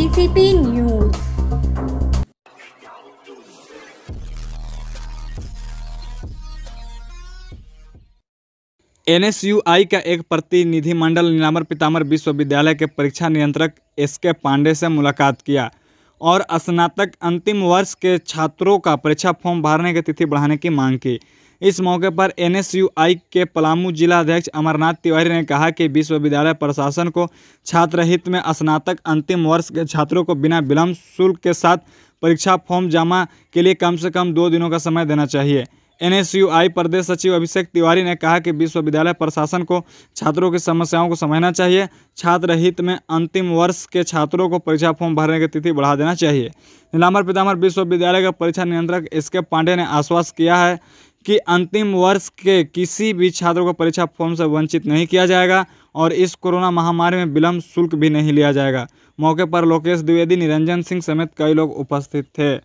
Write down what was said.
एनजीसीपी news NSUI का एक प्रतिनिधिमंडल नीलामर पितामर विश्वविद्यालय के परीक्षा नियंत्रक एस के पांडे से मुलाकात किया और स्नातक अंतिम वर्ष के छात्रों का परीक्षा फॉर्म भरने की तिथि बढ़ाने की मांग की इस मौके पर एन के पलामू जिला अध्यक्ष अमरनाथ तिवारी ने कहा कि विश्वविद्यालय प्रशासन को छात्र हित में स्नातक अंतिम वर्ष के छात्रों को बिना विलम्ब शुल्क के साथ परीक्षा फॉर्म जमा के लिए कम से कम दो दिनों का समय देना चाहिए एन प्रदेश सचिव अभिषेक तिवारी ने कहा कि विश्वविद्यालय प्रशासन को छात्रों की समस्याओं को समझना चाहिए छात्र हित में अंतिम वर्ष के छात्रों को परीक्षा फॉर्म भरने की तिथि बढ़ा देना चाहिए नीलाम्बर पितामर विश्वविद्यालय का परीक्षा नियंत्रक एस के पांडे ने आश्वास किया है कि अंतिम वर्ष के किसी भी छात्र को परीक्षा फॉर्म से वंचित नहीं किया जाएगा और इस कोरोना महामारी में विलम्ब शुल्क भी नहीं लिया जाएगा मौके पर लोकेश द्विवेदी निरंजन सिंह समेत कई लोग उपस्थित थे